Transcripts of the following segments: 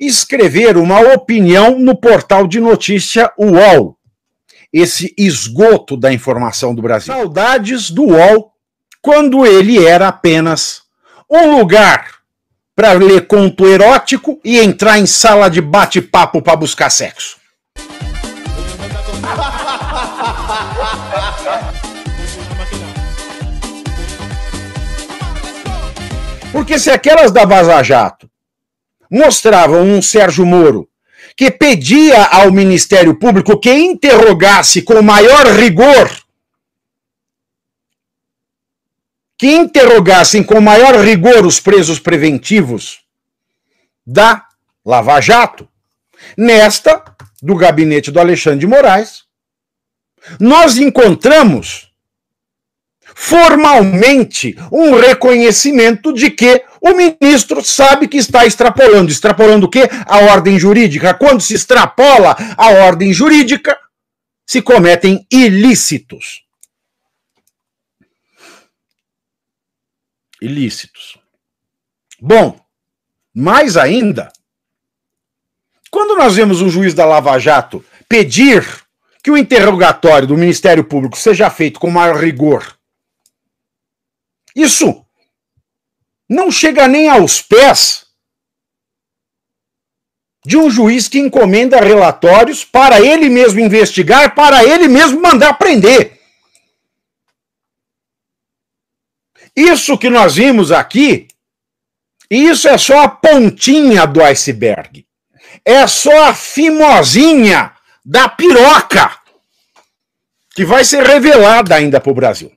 escrever uma opinião no portal de notícia UOL. Esse esgoto da informação do Brasil. Saudades do UOL quando ele era apenas um lugar para ler conto erótico e entrar em sala de bate-papo para buscar sexo. Porque se aquelas da Vaza Jato mostravam um Sérgio Moro que pedia ao Ministério Público que interrogasse com maior rigor que interrogassem com maior rigor os presos preventivos da Lava Jato, nesta do gabinete do Alexandre de Moraes, nós encontramos formalmente um reconhecimento de que o ministro sabe que está extrapolando. Extrapolando o quê? A ordem jurídica. Quando se extrapola a ordem jurídica, se cometem ilícitos. Ilícitos. Bom, mais ainda, quando nós vemos um juiz da Lava Jato pedir que o interrogatório do Ministério Público seja feito com maior rigor isso não chega nem aos pés de um juiz que encomenda relatórios para ele mesmo investigar, para ele mesmo mandar prender. Isso que nós vimos aqui, isso é só a pontinha do iceberg. É só a fimosinha da piroca que vai ser revelada ainda para o Brasil.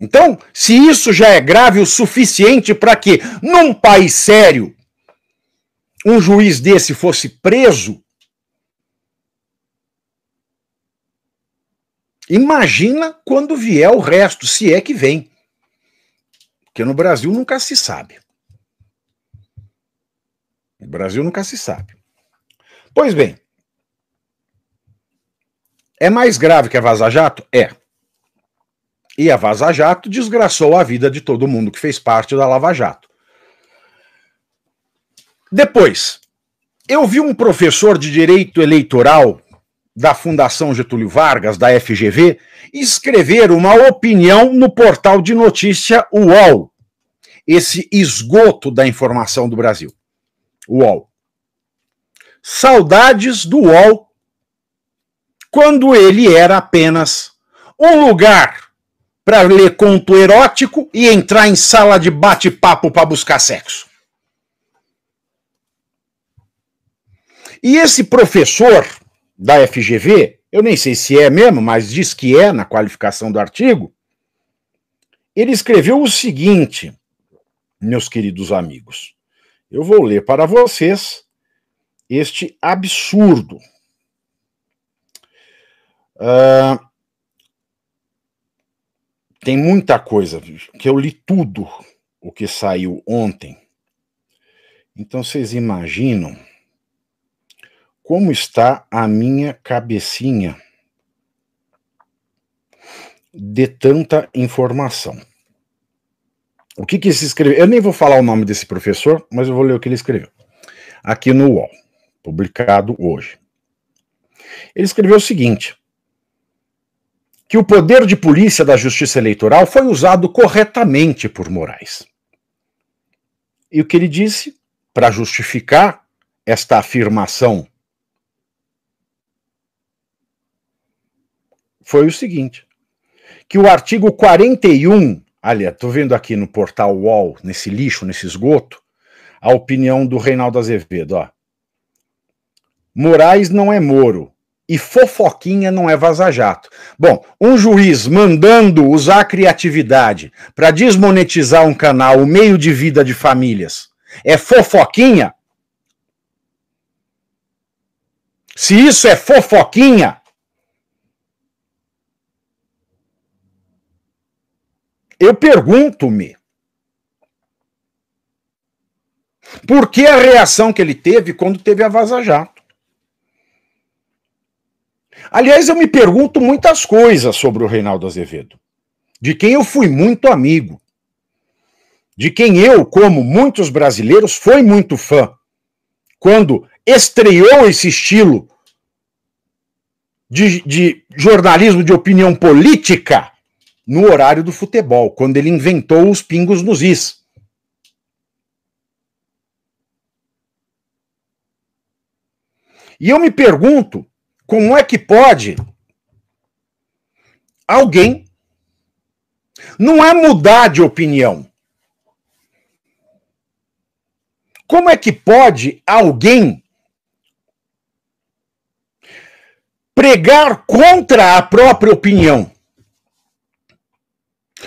Então, se isso já é grave o suficiente para que, num país sério, um juiz desse fosse preso, imagina quando vier o resto, se é que vem. Porque no Brasil nunca se sabe. No Brasil nunca se sabe. Pois bem, é mais grave que a Vaza Jato? É. E a Vaza Jato desgraçou a vida de todo mundo que fez parte da Lava Jato. Depois, eu vi um professor de direito eleitoral da Fundação Getúlio Vargas, da FGV, escrever uma opinião no portal de notícia UOL, esse esgoto da informação do Brasil. UOL. Saudades do UOL quando ele era apenas um lugar para ler conto erótico e entrar em sala de bate-papo para buscar sexo. E esse professor da FGV, eu nem sei se é mesmo, mas diz que é na qualificação do artigo, ele escreveu o seguinte, meus queridos amigos. Eu vou ler para vocês este absurdo. Uh, tem muita coisa, que eu li tudo o que saiu ontem. Então vocês imaginam como está a minha cabecinha de tanta informação. O que que se escreveu? Eu nem vou falar o nome desse professor, mas eu vou ler o que ele escreveu. Aqui no UOL, publicado hoje. Ele escreveu o seguinte: que o poder de polícia da Justiça Eleitoral foi usado corretamente por Moraes. E o que ele disse, para justificar esta afirmação, foi o seguinte: que o artigo 41, olha, estou vendo aqui no portal UOL, nesse lixo, nesse esgoto, a opinião do Reinaldo Azevedo, ó. Moraes não é Moro, e fofoquinha não é vazajato. jato Bom, um juiz mandando usar a criatividade para desmonetizar um canal, o meio de vida de famílias, é fofoquinha? Se isso é fofoquinha, eu pergunto-me. Por que a reação que ele teve quando teve a Vaza Jato? Aliás, eu me pergunto muitas coisas sobre o Reinaldo Azevedo, de quem eu fui muito amigo, de quem eu, como muitos brasileiros, fui muito fã, quando estreou esse estilo de, de jornalismo de opinião política no horário do futebol, quando ele inventou os pingos nos is. E eu me pergunto como é que pode alguém não é mudar de opinião? Como é que pode alguém pregar contra a própria opinião?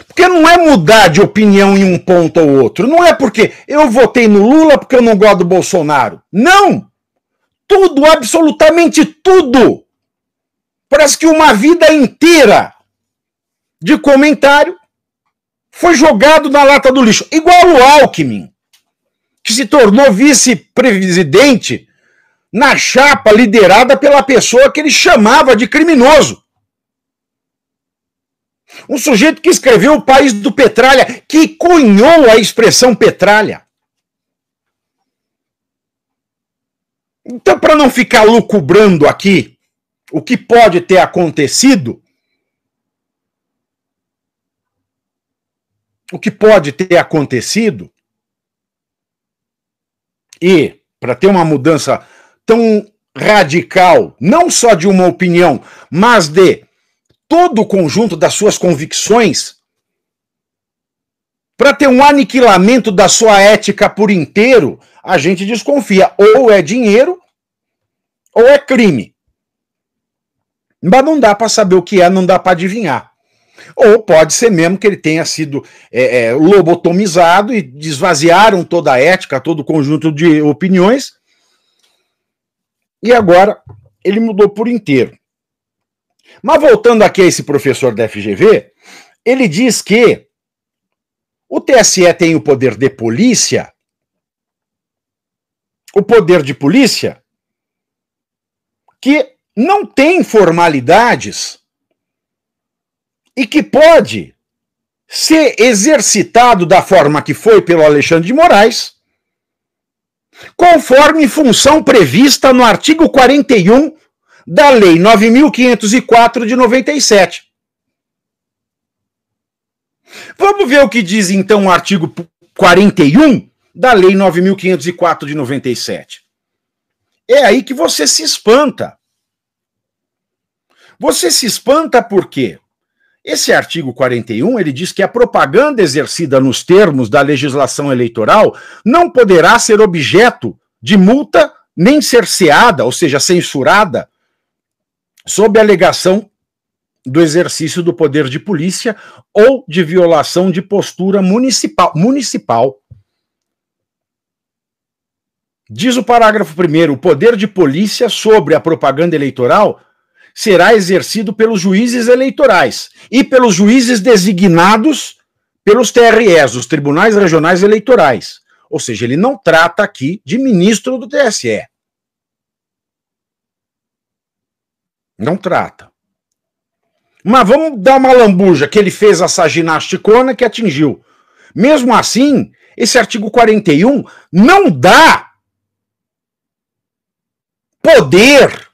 Porque não é mudar de opinião em um ponto ou outro. Não é porque eu votei no Lula porque eu não gosto do Bolsonaro. Não! tudo, absolutamente tudo. Parece que uma vida inteira de comentário foi jogado na lata do lixo. Igual o Alckmin, que se tornou vice-presidente na chapa liderada pela pessoa que ele chamava de criminoso. Um sujeito que escreveu O País do Petralha, que cunhou a expressão petralha. Então, para não ficar lucubrando aqui o que pode ter acontecido, o que pode ter acontecido, e para ter uma mudança tão radical, não só de uma opinião, mas de todo o conjunto das suas convicções, para ter um aniquilamento da sua ética por inteiro, a gente desconfia. Ou é dinheiro, ou é crime. Mas não dá para saber o que é, não dá para adivinhar. Ou pode ser mesmo que ele tenha sido é, é, lobotomizado e desvaziaram toda a ética, todo o conjunto de opiniões. E agora ele mudou por inteiro. Mas voltando aqui a esse professor da FGV, ele diz que o TSE tem o poder de polícia, o poder de polícia que não tem formalidades e que pode ser exercitado da forma que foi pelo Alexandre de Moraes, conforme função prevista no artigo 41 da Lei 9504 de 97. Vamos ver o que diz então o artigo 41 da Lei 9504 de 97. É aí que você se espanta. Você se espanta por quê? Esse artigo 41, ele diz que a propaganda exercida nos termos da legislação eleitoral não poderá ser objeto de multa nem cerceada, ou seja, censurada, sob alegação do exercício do poder de polícia ou de violação de postura municipal. Municipal. Diz o parágrafo primeiro: o poder de polícia sobre a propaganda eleitoral será exercido pelos juízes eleitorais e pelos juízes designados pelos TREs, os Tribunais Regionais Eleitorais. Ou seja, ele não trata aqui de ministro do TSE. Não trata. Mas vamos dar uma lambuja que ele fez essa ginasticona que atingiu. Mesmo assim, esse artigo 41 não dá poder.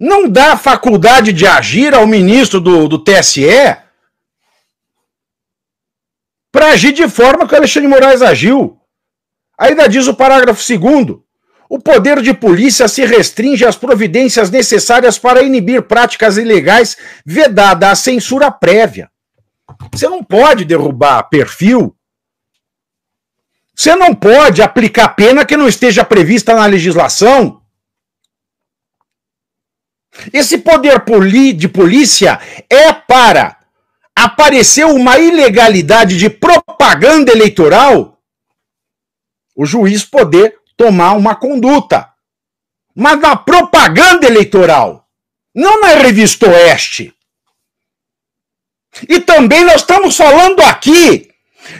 Não dá faculdade de agir ao ministro do, do TSE para agir de forma que o Alexandre Moraes agiu. Ainda diz o parágrafo 2 o poder de polícia se restringe às providências necessárias para inibir práticas ilegais, vedada a censura prévia. Você não pode derrubar perfil. Você não pode aplicar pena que não esteja prevista na legislação. Esse poder de polícia é para aparecer uma ilegalidade de propaganda eleitoral, o juiz poder tomar uma conduta. Mas na propaganda eleitoral, não na revista Oeste. E também nós estamos falando aqui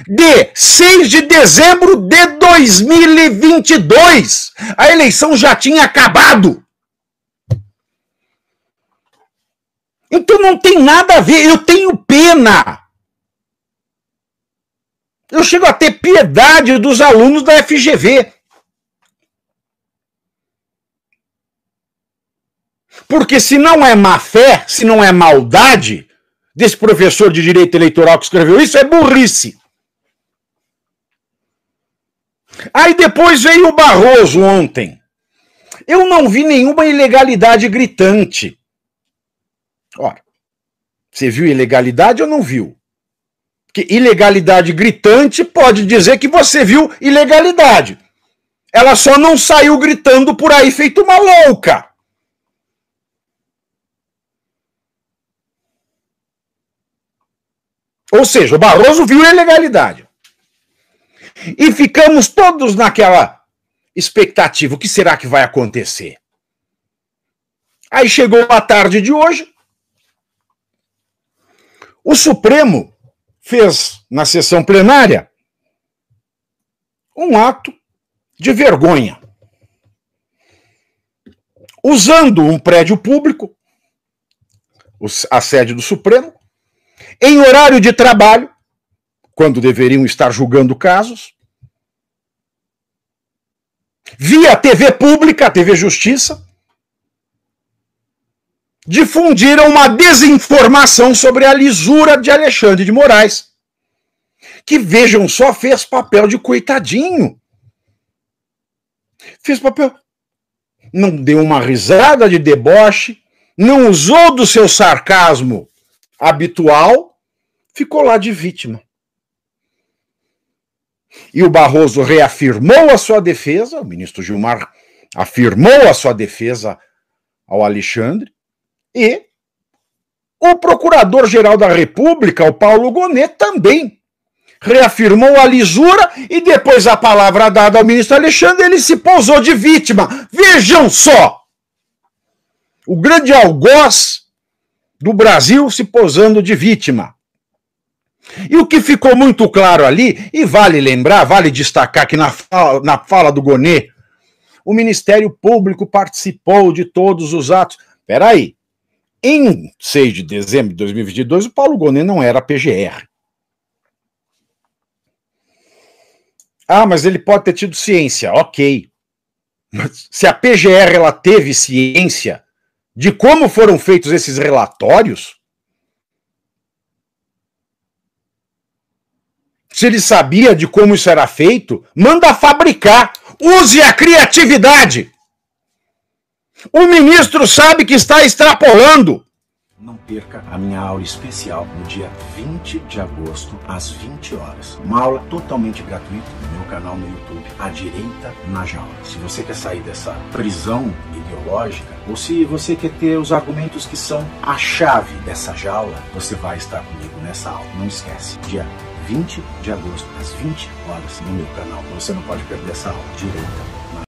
de 6 de dezembro de 2022. A eleição já tinha acabado. Então não tem nada a ver, eu tenho pena. Eu chego a ter piedade dos alunos da FGV. Porque se não é má fé, se não é maldade desse professor de direito eleitoral que escreveu isso, é burrice. Aí depois veio o Barroso ontem. Eu não vi nenhuma ilegalidade gritante. Ora, você viu ilegalidade ou não viu? Porque ilegalidade gritante pode dizer que você viu ilegalidade. Ela só não saiu gritando por aí feito uma louca. Ou seja, o Barroso viu ilegalidade. E ficamos todos naquela expectativa: o que será que vai acontecer? Aí chegou a tarde de hoje, o Supremo fez, na sessão plenária, um ato de vergonha. Usando um prédio público, a sede do Supremo, em horário de trabalho, quando deveriam estar julgando casos, via TV pública, a TV Justiça, difundiram uma desinformação sobre a lisura de Alexandre de Moraes, que vejam só fez papel de coitadinho. Fez papel. Não deu uma risada de deboche, não usou do seu sarcasmo habitual, ficou lá de vítima. E o Barroso reafirmou a sua defesa, o ministro Gilmar afirmou a sua defesa ao Alexandre, e o Procurador-Geral da República, o Paulo Gonet, também reafirmou a lisura e depois a palavra dada ao ministro Alexandre, ele se pousou de vítima. Vejam só! O grande algoz do Brasil se posando de vítima. E o que ficou muito claro ali, e vale lembrar, vale destacar que na fala, na fala do Gonet, o Ministério Público participou de todos os atos. Peraí, em 6 de dezembro de 2022, o Paulo Gonet não era PGR. Ah, mas ele pode ter tido ciência. Ok. Mas se a PGR ela teve ciência de como foram feitos esses relatórios, se ele sabia de como isso era feito, manda fabricar. Use a criatividade. O ministro sabe que está extrapolando. Não perca a minha aula especial no dia 20 de agosto, às 20 horas. Uma aula totalmente gratuita no meu canal no YouTube, A Direita na Jaula. Se você quer sair dessa prisão ideológica, ou se você quer ter os argumentos que são a chave dessa jaula, você vai estar comigo nessa aula. Não esquece, dia 20 de agosto, às 20 horas, no meu canal. Você não pode perder essa aula direita